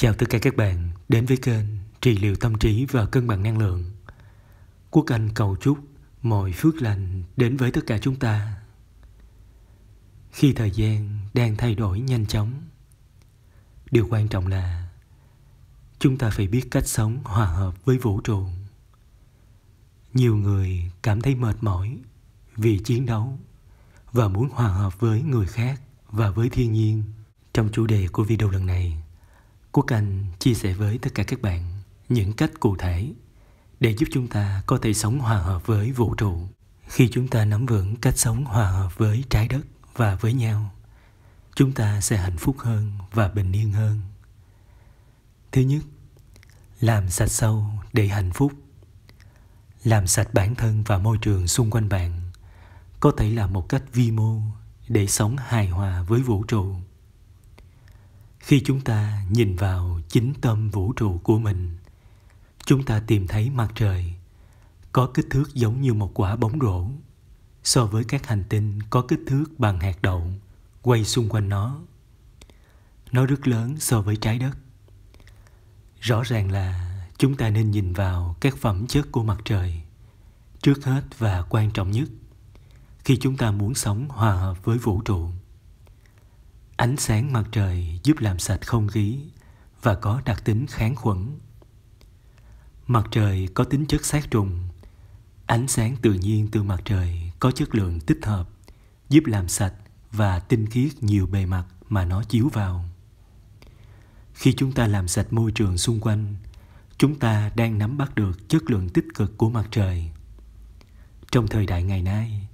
Chào tất cả các bạn đến với kênh Trị liệu tâm trí và cân bằng năng lượng. Quốc Anh cầu chúc mọi phước lành đến với tất cả chúng ta. Khi thời gian đang thay đổi nhanh chóng, điều quan trọng là chúng ta phải biết cách sống hòa hợp với vũ trụ. Nhiều người cảm thấy mệt mỏi vì chiến đấu và muốn hòa hợp với người khác và với thiên nhiên. Trong chủ đề của video lần này, Quốc Anh chia sẻ với tất cả các bạn những cách cụ thể để giúp chúng ta có thể sống hòa hợp với vũ trụ. Khi chúng ta nắm vững cách sống hòa hợp với trái đất và với nhau, chúng ta sẽ hạnh phúc hơn và bình yên hơn. Thứ nhất, làm sạch sâu để hạnh phúc. Làm sạch bản thân và môi trường xung quanh bạn có thể là một cách vi mô để sống hài hòa với vũ trụ khi chúng ta nhìn vào chính tâm vũ trụ của mình chúng ta tìm thấy mặt trời có kích thước giống như một quả bóng rổ so với các hành tinh có kích thước bằng hạt đậu quay xung quanh nó nó rất lớn so với trái đất rõ ràng là chúng ta nên nhìn vào các phẩm chất của mặt trời trước hết và quan trọng nhất khi chúng ta muốn sống hòa hợp với vũ trụ Ánh sáng mặt trời giúp làm sạch không khí và có đặc tính kháng khuẩn. Mặt trời có tính chất sát trùng. Ánh sáng tự nhiên từ mặt trời có chất lượng tích hợp, giúp làm sạch và tinh khiết nhiều bề mặt mà nó chiếu vào. Khi chúng ta làm sạch môi trường xung quanh, chúng ta đang nắm bắt được chất lượng tích cực của mặt trời. Trong thời đại ngày nay,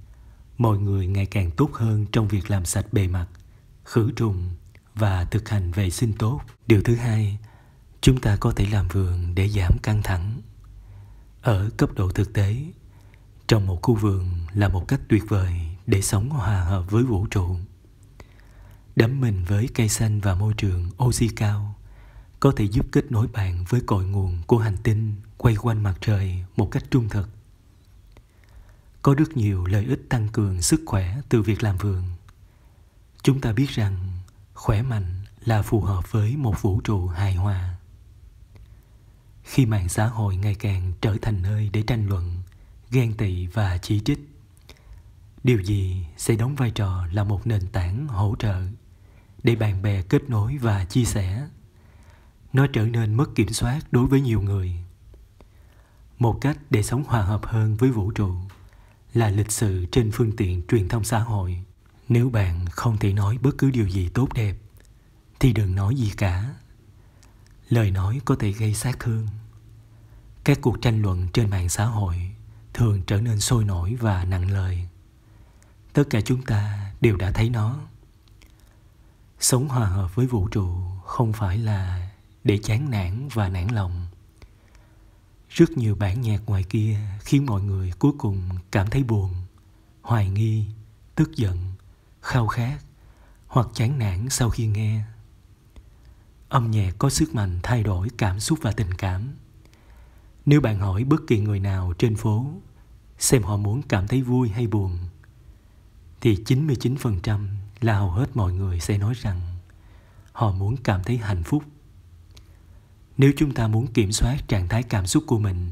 mọi người ngày càng tốt hơn trong việc làm sạch bề mặt khử trùng và thực hành vệ sinh tốt. Điều thứ hai, chúng ta có thể làm vườn để giảm căng thẳng. Ở cấp độ thực tế, trong một khu vườn là một cách tuyệt vời để sống hòa hợp với vũ trụ. Đắm mình với cây xanh và môi trường oxy cao có thể giúp kết nối bạn với cội nguồn của hành tinh quay quanh mặt trời một cách trung thực. Có rất nhiều lợi ích tăng cường sức khỏe từ việc làm vườn chúng ta biết rằng khỏe mạnh là phù hợp với một vũ trụ hài hòa khi mạng xã hội ngày càng trở thành nơi để tranh luận ghen tị và chỉ trích điều gì sẽ đóng vai trò là một nền tảng hỗ trợ để bạn bè kết nối và chia sẻ nó trở nên mất kiểm soát đối với nhiều người một cách để sống hòa hợp hơn với vũ trụ là lịch sự trên phương tiện truyền thông xã hội nếu bạn không thể nói bất cứ điều gì tốt đẹp thì đừng nói gì cả lời nói có thể gây sát thương các cuộc tranh luận trên mạng xã hội thường trở nên sôi nổi và nặng lời tất cả chúng ta đều đã thấy nó sống hòa hợp với vũ trụ không phải là để chán nản và nản lòng rất nhiều bản nhạc ngoài kia khiến mọi người cuối cùng cảm thấy buồn hoài nghi tức giận khao khát hoặc chán nản sau khi nghe âm nhạc có sức mạnh thay đổi cảm xúc và tình cảm nếu bạn hỏi bất kỳ người nào trên phố xem họ muốn cảm thấy vui hay buồn thì 99% là hầu hết mọi người sẽ nói rằng họ muốn cảm thấy hạnh phúc. Nếu chúng ta muốn kiểm soát trạng thái cảm xúc của mình,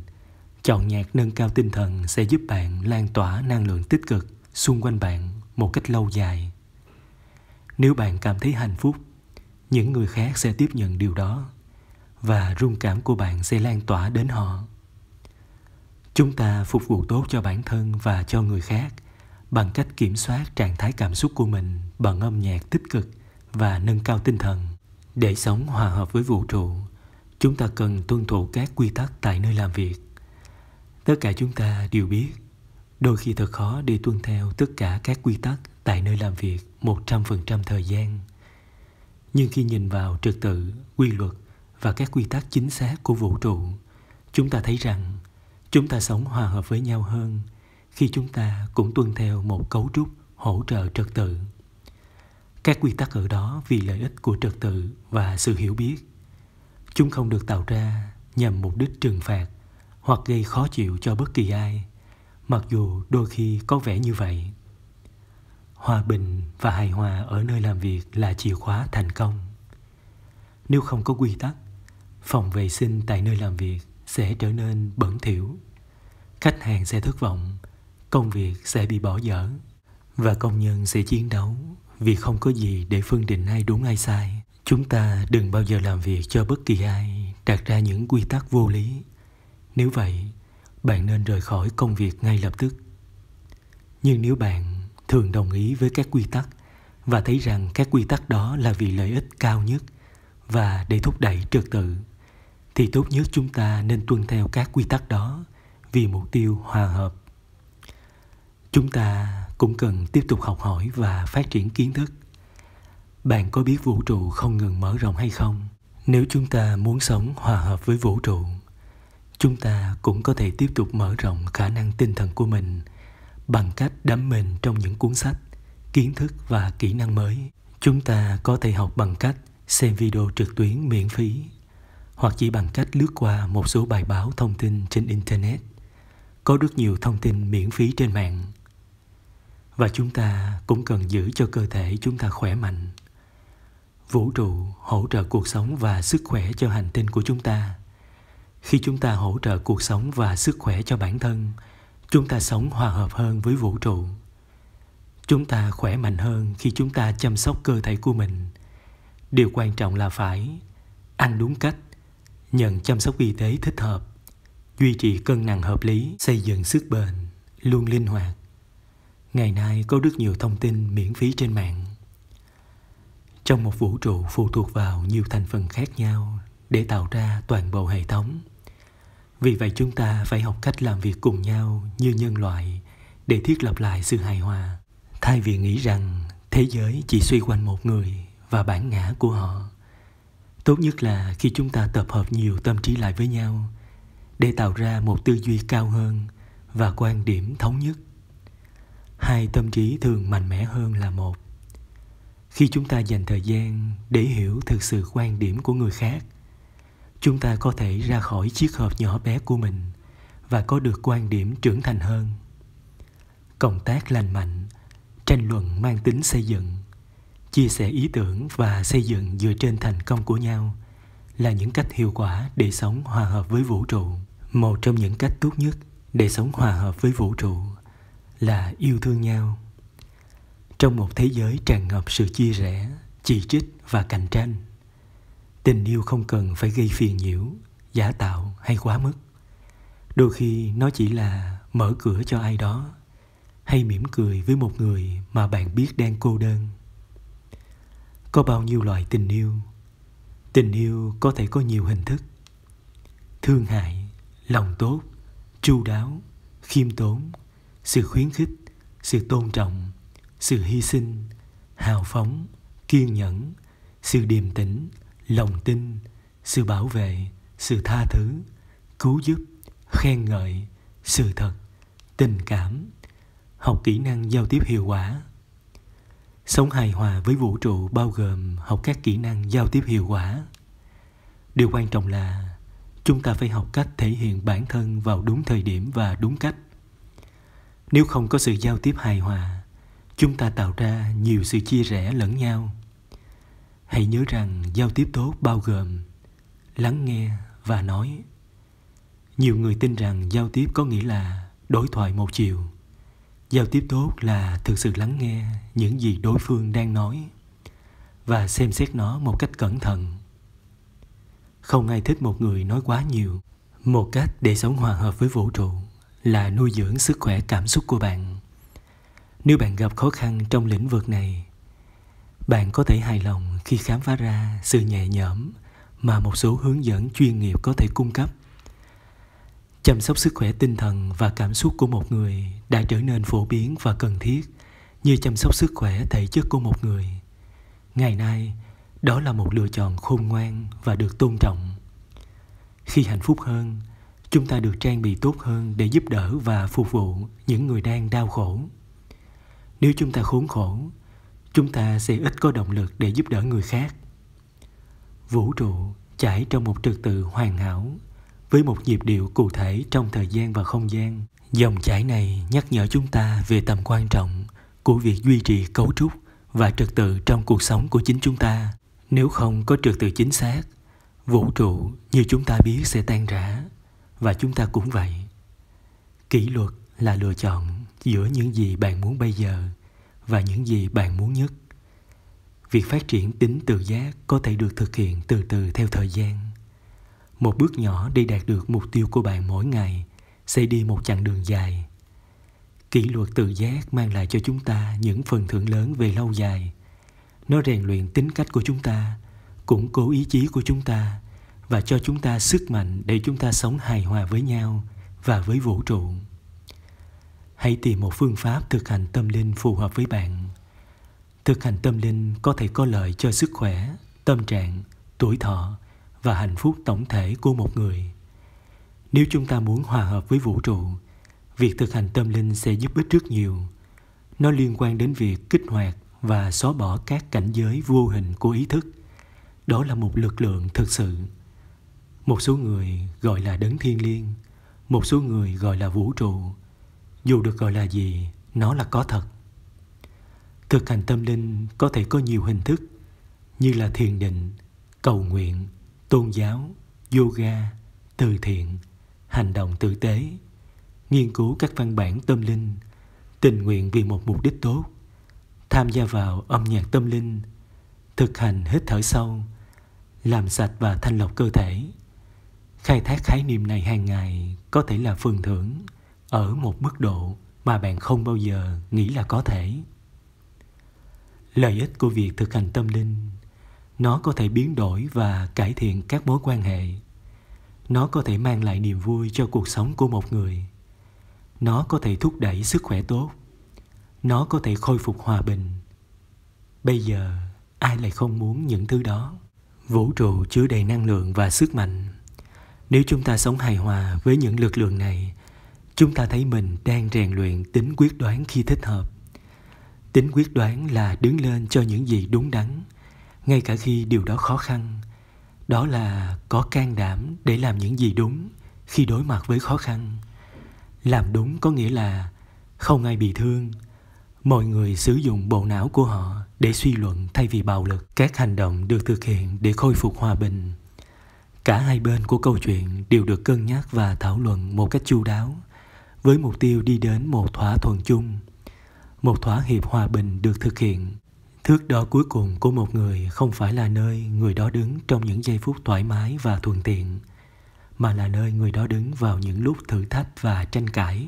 chọn nhạc nâng cao tinh thần sẽ giúp bạn lan tỏa năng lượng tích cực xung quanh bạn một cách lâu dài nếu bạn cảm thấy hạnh phúc những người khác sẽ tiếp nhận điều đó và rung cảm của bạn sẽ lan tỏa đến họ chúng ta phục vụ tốt cho bản thân và cho người khác bằng cách kiểm soát trạng thái cảm xúc của mình bằng âm nhạc tích cực và nâng cao tinh thần để sống hòa hợp với vũ trụ chúng ta cần tuân thủ các quy tắc tại nơi làm việc tất cả chúng ta đều biết Đôi khi thật khó để tuân theo tất cả các quy tắc tại nơi làm việc 100% thời gian. Nhưng khi nhìn vào trật tự, quy luật và các quy tắc chính xác của vũ trụ, chúng ta thấy rằng chúng ta sống hòa hợp với nhau hơn khi chúng ta cũng tuân theo một cấu trúc hỗ trợ trật tự. Các quy tắc ở đó vì lợi ích của trật tự và sự hiểu biết. Chúng không được tạo ra nhằm mục đích trừng phạt hoặc gây khó chịu cho bất kỳ ai mặc dù đôi khi có vẻ như vậy. Hòa bình và hài hòa ở nơi làm việc là chìa khóa thành công. Nếu không có quy tắc, phòng vệ sinh tại nơi làm việc sẽ trở nên bẩn thỉu. Khách hàng sẽ thất vọng, công việc sẽ bị bỏ dở và công nhân sẽ chiến đấu vì không có gì để phân định ai đúng ai sai. Chúng ta đừng bao giờ làm việc cho bất kỳ ai đặt ra những quy tắc vô lý. Nếu vậy, bạn nên rời khỏi công việc ngay lập tức nhưng nếu bạn thường đồng ý với các quy tắc và thấy rằng các quy tắc đó là vì lợi ích cao nhất và để thúc đẩy trật tự thì tốt nhất chúng ta nên tuân theo các quy tắc đó vì mục tiêu hòa hợp chúng ta cũng cần tiếp tục học hỏi và phát triển kiến thức bạn có biết vũ trụ không ngừng mở rộng hay không nếu chúng ta muốn sống hòa hợp với vũ trụ chúng ta cũng có thể tiếp tục mở rộng khả năng tinh thần của mình bằng cách đắm mình trong những cuốn sách kiến thức và kỹ năng mới chúng ta có thể học bằng cách xem video trực tuyến miễn phí hoặc chỉ bằng cách lướt qua một số bài báo thông tin trên internet có rất nhiều thông tin miễn phí trên mạng và chúng ta cũng cần giữ cho cơ thể chúng ta khỏe mạnh vũ trụ hỗ trợ cuộc sống và sức khỏe cho hành tinh của chúng ta khi chúng ta hỗ trợ cuộc sống và sức khỏe cho bản thân chúng ta sống hòa hợp hơn với vũ trụ chúng ta khỏe mạnh hơn khi chúng ta chăm sóc cơ thể của mình điều quan trọng là phải ăn đúng cách nhận chăm sóc y tế thích hợp duy trì cân nặng hợp lý xây dựng sức bền luôn linh hoạt ngày nay có rất nhiều thông tin miễn phí trên mạng trong một vũ trụ phụ thuộc vào nhiều thành phần khác nhau để tạo ra toàn bộ hệ thống vì vậy chúng ta phải học cách làm việc cùng nhau như nhân loại để thiết lập lại sự hài hòa thay vì nghĩ rằng thế giới chỉ xoay quanh một người và bản ngã của họ tốt nhất là khi chúng ta tập hợp nhiều tâm trí lại với nhau để tạo ra một tư duy cao hơn và quan điểm thống nhất hai tâm trí thường mạnh mẽ hơn là một khi chúng ta dành thời gian để hiểu thực sự quan điểm của người khác chúng ta có thể ra khỏi chiếc hộp nhỏ bé của mình và có được quan điểm trưởng thành hơn cộng tác lành mạnh tranh luận mang tính xây dựng chia sẻ ý tưởng và xây dựng dựa trên thành công của nhau là những cách hiệu quả để sống hòa hợp với vũ trụ một trong những cách tốt nhất để sống hòa hợp với vũ trụ là yêu thương nhau trong một thế giới tràn ngập sự chia rẽ chỉ trích và cạnh tranh tình yêu không cần phải gây phiền nhiễu giả tạo hay quá mức đôi khi nó chỉ là mở cửa cho ai đó hay mỉm cười với một người mà bạn biết đang cô đơn có bao nhiêu loại tình yêu tình yêu có thể có nhiều hình thức thương hại lòng tốt chu đáo khiêm tốn sự khuyến khích sự tôn trọng sự hy sinh hào phóng kiên nhẫn sự điềm tĩnh lòng tin sự bảo vệ sự tha thứ cứu giúp khen ngợi sự thật tình cảm học kỹ năng giao tiếp hiệu quả sống hài hòa với vũ trụ bao gồm học các kỹ năng giao tiếp hiệu quả điều quan trọng là chúng ta phải học cách thể hiện bản thân vào đúng thời điểm và đúng cách nếu không có sự giao tiếp hài hòa chúng ta tạo ra nhiều sự chia rẽ lẫn nhau hãy nhớ rằng giao tiếp tốt bao gồm lắng nghe và nói nhiều người tin rằng giao tiếp có nghĩa là đối thoại một chiều giao tiếp tốt là thực sự lắng nghe những gì đối phương đang nói và xem xét nó một cách cẩn thận không ai thích một người nói quá nhiều một cách để sống hòa hợp với vũ trụ là nuôi dưỡng sức khỏe cảm xúc của bạn nếu bạn gặp khó khăn trong lĩnh vực này bạn có thể hài lòng khi khám phá ra sự nhẹ nhõm mà một số hướng dẫn chuyên nghiệp có thể cung cấp. Chăm sóc sức khỏe tinh thần và cảm xúc của một người đã trở nên phổ biến và cần thiết như chăm sóc sức khỏe thể chất của một người. Ngày nay, đó là một lựa chọn khôn ngoan và được tôn trọng. Khi hạnh phúc hơn, chúng ta được trang bị tốt hơn để giúp đỡ và phục vụ những người đang đau khổ. Nếu chúng ta khốn khổ, chúng ta sẽ ít có động lực để giúp đỡ người khác vũ trụ chảy trong một trật tự hoàn hảo với một nhịp điệu cụ thể trong thời gian và không gian dòng chảy này nhắc nhở chúng ta về tầm quan trọng của việc duy trì cấu trúc và trật tự trong cuộc sống của chính chúng ta nếu không có trật tự chính xác vũ trụ như chúng ta biết sẽ tan rã và chúng ta cũng vậy kỷ luật là lựa chọn giữa những gì bạn muốn bây giờ và những gì bạn muốn nhất việc phát triển tính tự giác có thể được thực hiện từ từ theo thời gian một bước nhỏ đi đạt được mục tiêu của bạn mỗi ngày sẽ đi một chặng đường dài kỷ luật tự giác mang lại cho chúng ta những phần thưởng lớn về lâu dài nó rèn luyện tính cách của chúng ta củng cố ý chí của chúng ta và cho chúng ta sức mạnh để chúng ta sống hài hòa với nhau và với vũ trụ hãy tìm một phương pháp thực hành tâm linh phù hợp với bạn. Thực hành tâm linh có thể có lợi cho sức khỏe, tâm trạng, tuổi thọ và hạnh phúc tổng thể của một người. Nếu chúng ta muốn hòa hợp với vũ trụ, việc thực hành tâm linh sẽ giúp ích rất nhiều. Nó liên quan đến việc kích hoạt và xóa bỏ các cảnh giới vô hình của ý thức. Đó là một lực lượng thực sự. Một số người gọi là đấng thiên liêng, một số người gọi là vũ trụ, dù được gọi là gì, nó là có thật. Thực hành tâm linh có thể có nhiều hình thức như là thiền định, cầu nguyện, tôn giáo, yoga, từ thiện, hành động tử tế, nghiên cứu các văn bản tâm linh, tình nguyện vì một mục đích tốt, tham gia vào âm nhạc tâm linh, thực hành hít thở sâu, làm sạch và thanh lọc cơ thể. Khai thác khái niệm này hàng ngày có thể là phần thưởng – ở một mức độ mà bạn không bao giờ nghĩ là có thể lợi ích của việc thực hành tâm linh nó có thể biến đổi và cải thiện các mối quan hệ nó có thể mang lại niềm vui cho cuộc sống của một người nó có thể thúc đẩy sức khỏe tốt nó có thể khôi phục hòa bình bây giờ ai lại không muốn những thứ đó vũ trụ chứa đầy năng lượng và sức mạnh nếu chúng ta sống hài hòa với những lực lượng này chúng ta thấy mình đang rèn luyện tính quyết đoán khi thích hợp tính quyết đoán là đứng lên cho những gì đúng đắn ngay cả khi điều đó khó khăn đó là có can đảm để làm những gì đúng khi đối mặt với khó khăn làm đúng có nghĩa là không ai bị thương mọi người sử dụng bộ não của họ để suy luận thay vì bạo lực các hành động được thực hiện để khôi phục hòa bình cả hai bên của câu chuyện đều được cân nhắc và thảo luận một cách chu đáo với mục tiêu đi đến một thỏa thuận chung, một thỏa hiệp hòa bình được thực hiện. Thước đo cuối cùng của một người không phải là nơi người đó đứng trong những giây phút thoải mái và thuận tiện, mà là nơi người đó đứng vào những lúc thử thách và tranh cãi.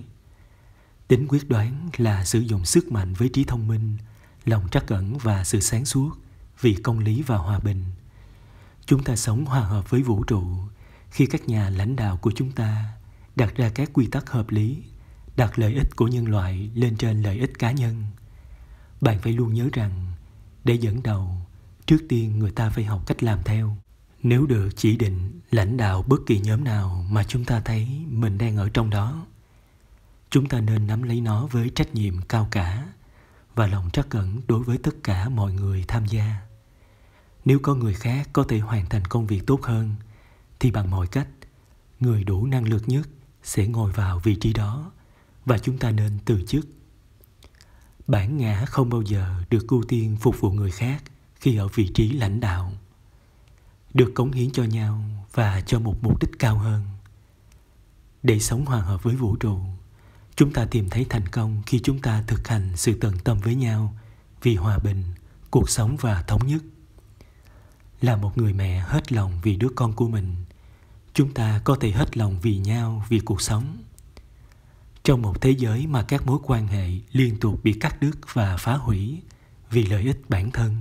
Tính quyết đoán là sử dụng sức mạnh với trí thông minh, lòng trắc ẩn và sự sáng suốt vì công lý và hòa bình. Chúng ta sống hòa hợp với vũ trụ khi các nhà lãnh đạo của chúng ta đặt ra các quy tắc hợp lý đặt lợi ích của nhân loại lên trên lợi ích cá nhân bạn phải luôn nhớ rằng để dẫn đầu trước tiên người ta phải học cách làm theo nếu được chỉ định lãnh đạo bất kỳ nhóm nào mà chúng ta thấy mình đang ở trong đó chúng ta nên nắm lấy nó với trách nhiệm cao cả và lòng trắc ẩn đối với tất cả mọi người tham gia nếu có người khác có thể hoàn thành công việc tốt hơn thì bằng mọi cách người đủ năng lực nhất sẽ ngồi vào vị trí đó và chúng ta nên từ chức. Bản ngã không bao giờ được ưu tiên phục vụ người khác khi ở vị trí lãnh đạo. Được cống hiến cho nhau và cho một mục đích cao hơn. Để sống hòa hợp với vũ trụ, chúng ta tìm thấy thành công khi chúng ta thực hành sự tận tâm với nhau vì hòa bình, cuộc sống và thống nhất. Là một người mẹ hết lòng vì đứa con của mình – chúng ta có thể hết lòng vì nhau vì cuộc sống trong một thế giới mà các mối quan hệ liên tục bị cắt đứt và phá hủy vì lợi ích bản thân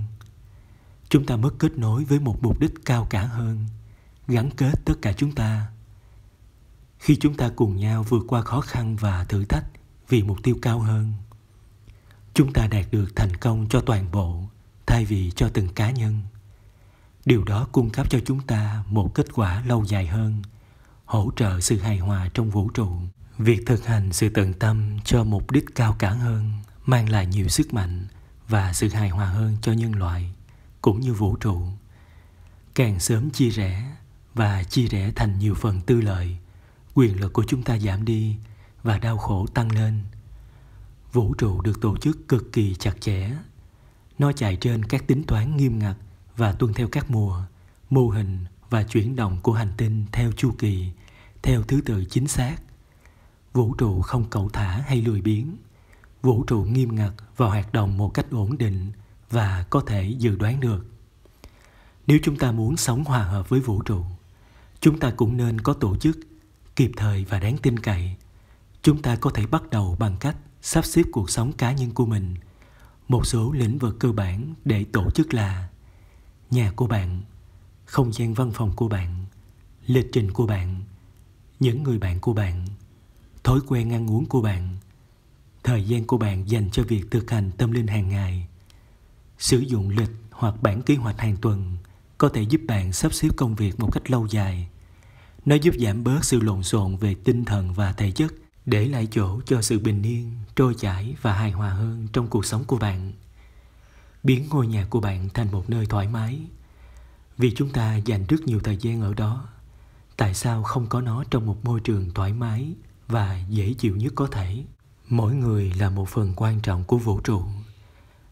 chúng ta mất kết nối với một mục đích cao cả hơn gắn kết tất cả chúng ta khi chúng ta cùng nhau vượt qua khó khăn và thử thách vì mục tiêu cao hơn chúng ta đạt được thành công cho toàn bộ thay vì cho từng cá nhân điều đó cung cấp cho chúng ta một kết quả lâu dài hơn hỗ trợ sự hài hòa trong vũ trụ việc thực hành sự tận tâm cho mục đích cao cả hơn mang lại nhiều sức mạnh và sự hài hòa hơn cho nhân loại cũng như vũ trụ càng sớm chia rẽ và chia rẽ thành nhiều phần tư lợi quyền lực của chúng ta giảm đi và đau khổ tăng lên vũ trụ được tổ chức cực kỳ chặt chẽ nó chạy trên các tính toán nghiêm ngặt và tuân theo các mùa, mô hình và chuyển động của hành tinh theo chu kỳ, theo thứ tự chính xác. Vũ trụ không cẩu thả hay lười biếng. Vũ trụ nghiêm ngặt và hoạt động một cách ổn định và có thể dự đoán được. Nếu chúng ta muốn sống hòa hợp với vũ trụ, chúng ta cũng nên có tổ chức, kịp thời và đáng tin cậy. Chúng ta có thể bắt đầu bằng cách sắp xếp cuộc sống cá nhân của mình, một số lĩnh vực cơ bản để tổ chức là nhà của bạn, không gian văn phòng của bạn, lịch trình của bạn, những người bạn của bạn, thói quen ăn uống của bạn, thời gian của bạn dành cho việc thực hành tâm linh hàng ngày. Sử dụng lịch hoặc bản kế hoạch hàng tuần có thể giúp bạn sắp xếp công việc một cách lâu dài. Nó giúp giảm bớt sự lộn xộn về tinh thần và thể chất, để lại chỗ cho sự bình yên, trôi chảy và hài hòa hơn trong cuộc sống của bạn biến ngôi nhà của bạn thành một nơi thoải mái vì chúng ta dành rất nhiều thời gian ở đó tại sao không có nó trong một môi trường thoải mái và dễ chịu nhất có thể mỗi người là một phần quan trọng của vũ trụ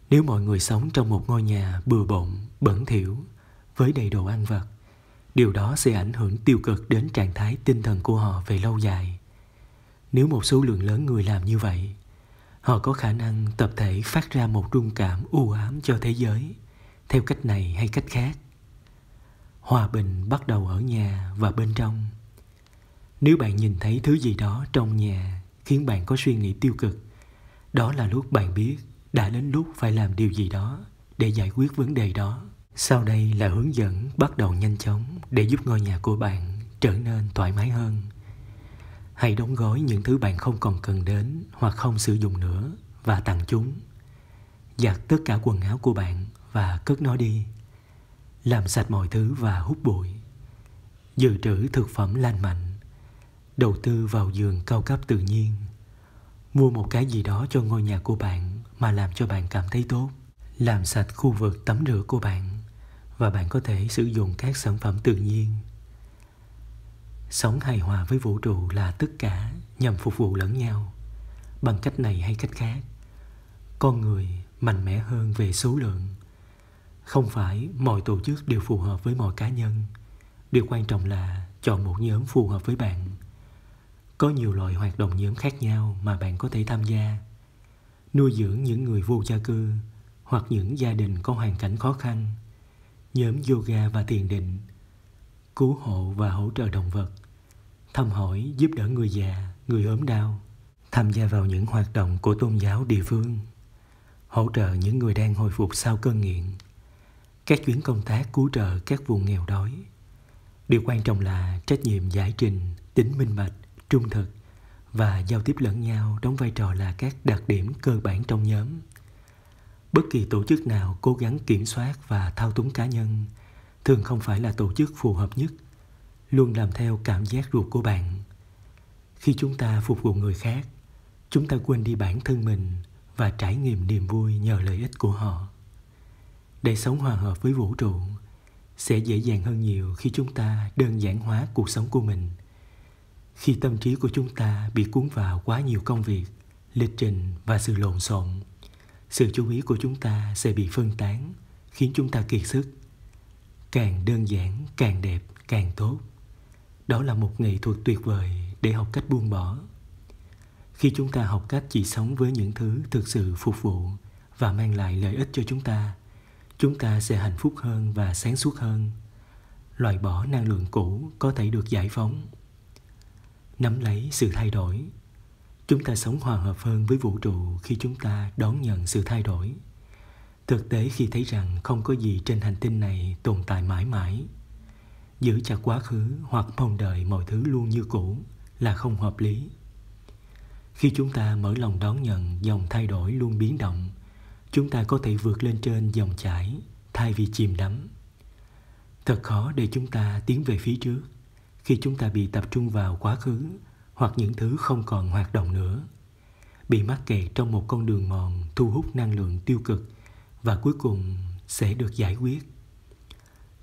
nếu mọi người sống trong một ngôi nhà bừa bộn bẩn thỉu với đầy đồ ăn vặt điều đó sẽ ảnh hưởng tiêu cực đến trạng thái tinh thần của họ về lâu dài nếu một số lượng lớn người làm như vậy họ có khả năng tập thể phát ra một rung cảm u ám cho thế giới theo cách này hay cách khác hòa bình bắt đầu ở nhà và bên trong nếu bạn nhìn thấy thứ gì đó trong nhà khiến bạn có suy nghĩ tiêu cực đó là lúc bạn biết đã đến lúc phải làm điều gì đó để giải quyết vấn đề đó sau đây là hướng dẫn bắt đầu nhanh chóng để giúp ngôi nhà của bạn trở nên thoải mái hơn hãy đóng gói những thứ bạn không còn cần đến hoặc không sử dụng nữa và tặng chúng giặt tất cả quần áo của bạn và cất nó đi làm sạch mọi thứ và hút bụi dự trữ thực phẩm lành mạnh đầu tư vào giường cao cấp tự nhiên mua một cái gì đó cho ngôi nhà của bạn mà làm cho bạn cảm thấy tốt làm sạch khu vực tắm rửa của bạn và bạn có thể sử dụng các sản phẩm tự nhiên sống hài hòa với vũ trụ là tất cả nhằm phục vụ lẫn nhau bằng cách này hay cách khác con người mạnh mẽ hơn về số lượng không phải mọi tổ chức đều phù hợp với mọi cá nhân điều quan trọng là chọn một nhóm phù hợp với bạn có nhiều loại hoạt động nhóm khác nhau mà bạn có thể tham gia nuôi dưỡng những người vô gia cư hoặc những gia đình có hoàn cảnh khó khăn nhóm yoga và thiền định cứu hộ và hỗ trợ động vật thăm hỏi giúp đỡ người già, người ốm đau, tham gia vào những hoạt động của tôn giáo địa phương, hỗ trợ những người đang hồi phục sau cơn nghiện, các chuyến công tác cứu trợ các vùng nghèo đói. Điều quan trọng là trách nhiệm giải trình, tính minh bạch, trung thực và giao tiếp lẫn nhau đóng vai trò là các đặc điểm cơ bản trong nhóm. Bất kỳ tổ chức nào cố gắng kiểm soát và thao túng cá nhân thường không phải là tổ chức phù hợp nhất luôn làm theo cảm giác ruột của bạn khi chúng ta phục vụ người khác chúng ta quên đi bản thân mình và trải nghiệm niềm vui nhờ lợi ích của họ để sống hòa hợp với vũ trụ sẽ dễ dàng hơn nhiều khi chúng ta đơn giản hóa cuộc sống của mình khi tâm trí của chúng ta bị cuốn vào quá nhiều công việc lịch trình và sự lộn xộn sự chú ý của chúng ta sẽ bị phân tán khiến chúng ta kiệt sức càng đơn giản càng đẹp càng tốt đó là một nghệ thuật tuyệt vời để học cách buông bỏ. Khi chúng ta học cách chỉ sống với những thứ thực sự phục vụ và mang lại lợi ích cho chúng ta, chúng ta sẽ hạnh phúc hơn và sáng suốt hơn. Loại bỏ năng lượng cũ có thể được giải phóng. Nắm lấy sự thay đổi. Chúng ta sống hòa hợp hơn với vũ trụ khi chúng ta đón nhận sự thay đổi. Thực tế khi thấy rằng không có gì trên hành tinh này tồn tại mãi mãi giữ chặt quá khứ hoặc mong đợi mọi thứ luôn như cũ là không hợp lý khi chúng ta mở lòng đón nhận dòng thay đổi luôn biến động chúng ta có thể vượt lên trên dòng chảy thay vì chìm đắm thật khó để chúng ta tiến về phía trước khi chúng ta bị tập trung vào quá khứ hoặc những thứ không còn hoạt động nữa bị mắc kẹt trong một con đường mòn thu hút năng lượng tiêu cực và cuối cùng sẽ được giải quyết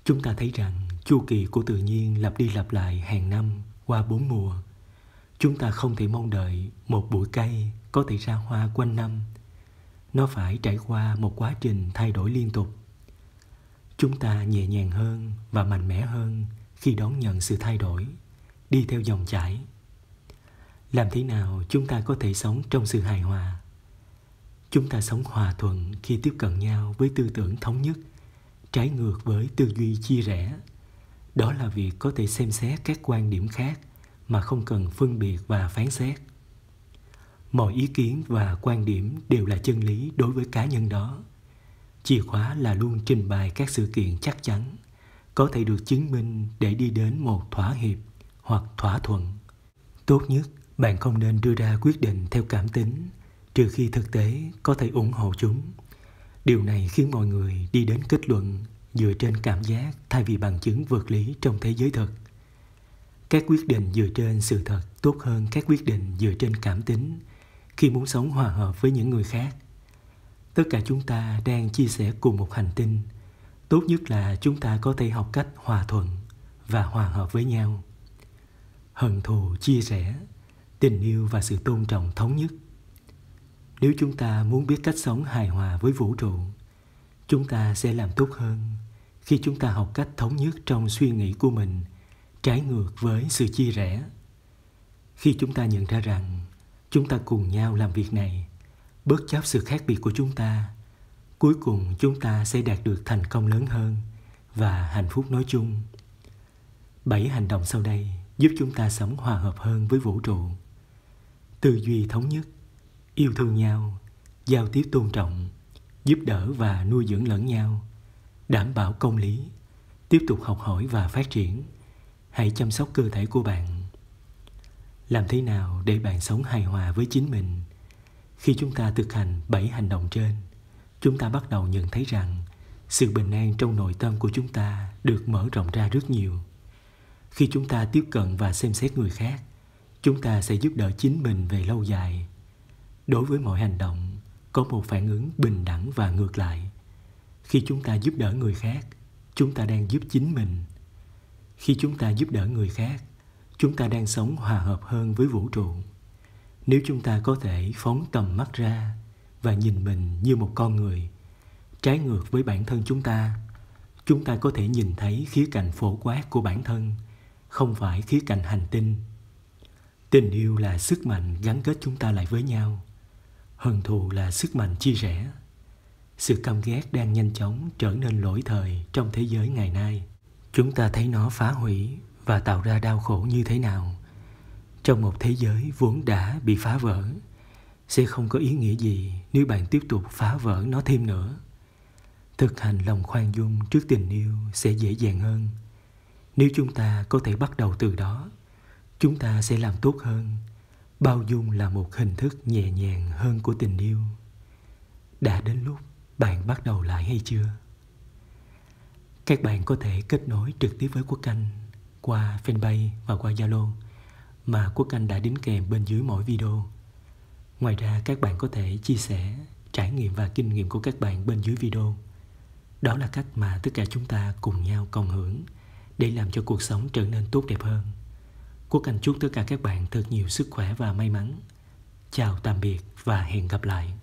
chúng ta thấy rằng Chu kỳ của tự nhiên lặp đi lặp lại hàng năm qua bốn mùa. Chúng ta không thể mong đợi một bụi cây có thể ra hoa quanh năm. Nó phải trải qua một quá trình thay đổi liên tục. Chúng ta nhẹ nhàng hơn và mạnh mẽ hơn khi đón nhận sự thay đổi, đi theo dòng chảy. Làm thế nào chúng ta có thể sống trong sự hài hòa? Chúng ta sống hòa thuận khi tiếp cận nhau với tư tưởng thống nhất, trái ngược với tư duy chia rẽ đó là việc có thể xem xét các quan điểm khác mà không cần phân biệt và phán xét mọi ý kiến và quan điểm đều là chân lý đối với cá nhân đó chìa khóa là luôn trình bày các sự kiện chắc chắn có thể được chứng minh để đi đến một thỏa hiệp hoặc thỏa thuận tốt nhất bạn không nên đưa ra quyết định theo cảm tính trừ khi thực tế có thể ủng hộ chúng điều này khiến mọi người đi đến kết luận dựa trên cảm giác thay vì bằng chứng vật lý trong thế giới thực. Các quyết định dựa trên sự thật tốt hơn các quyết định dựa trên cảm tính khi muốn sống hòa hợp với những người khác. Tất cả chúng ta đang chia sẻ cùng một hành tinh. Tốt nhất là chúng ta có thể học cách hòa thuận và hòa hợp với nhau. Hận thù chia sẻ tình yêu và sự tôn trọng thống nhất. Nếu chúng ta muốn biết cách sống hài hòa với vũ trụ, chúng ta sẽ làm tốt hơn khi chúng ta học cách thống nhất trong suy nghĩ của mình trái ngược với sự chia rẽ khi chúng ta nhận ra rằng chúng ta cùng nhau làm việc này bất chấp sự khác biệt của chúng ta cuối cùng chúng ta sẽ đạt được thành công lớn hơn và hạnh phúc nói chung bảy hành động sau đây giúp chúng ta sống hòa hợp hơn với vũ trụ tư duy thống nhất yêu thương nhau giao tiếp tôn trọng giúp đỡ và nuôi dưỡng lẫn nhau đảm bảo công lý tiếp tục học hỏi và phát triển hãy chăm sóc cơ thể của bạn làm thế nào để bạn sống hài hòa với chính mình khi chúng ta thực hành bảy hành động trên chúng ta bắt đầu nhận thấy rằng sự bình an trong nội tâm của chúng ta được mở rộng ra rất nhiều khi chúng ta tiếp cận và xem xét người khác chúng ta sẽ giúp đỡ chính mình về lâu dài đối với mọi hành động có một phản ứng bình đẳng và ngược lại khi chúng ta giúp đỡ người khác chúng ta đang giúp chính mình khi chúng ta giúp đỡ người khác chúng ta đang sống hòa hợp hơn với vũ trụ nếu chúng ta có thể phóng tầm mắt ra và nhìn mình như một con người trái ngược với bản thân chúng ta chúng ta có thể nhìn thấy khía cạnh phổ quát của bản thân không phải khía cạnh hành tinh tình yêu là sức mạnh gắn kết chúng ta lại với nhau hận thù là sức mạnh chia rẽ sự căm ghét đang nhanh chóng trở nên lỗi thời trong thế giới ngày nay chúng ta thấy nó phá hủy và tạo ra đau khổ như thế nào trong một thế giới vốn đã bị phá vỡ sẽ không có ý nghĩa gì nếu bạn tiếp tục phá vỡ nó thêm nữa thực hành lòng khoan dung trước tình yêu sẽ dễ dàng hơn nếu chúng ta có thể bắt đầu từ đó chúng ta sẽ làm tốt hơn bao dung là một hình thức nhẹ nhàng hơn của tình yêu đã đến lúc bạn bắt đầu lại hay chưa? Các bạn có thể kết nối trực tiếp với Quốc Anh qua fanpage và qua Zalo mà Quốc Anh đã đính kèm bên dưới mỗi video. Ngoài ra các bạn có thể chia sẻ trải nghiệm và kinh nghiệm của các bạn bên dưới video. Đó là cách mà tất cả chúng ta cùng nhau cộng hưởng để làm cho cuộc sống trở nên tốt đẹp hơn. Quốc Anh chúc tất cả các bạn thật nhiều sức khỏe và may mắn. Chào tạm biệt và hẹn gặp lại.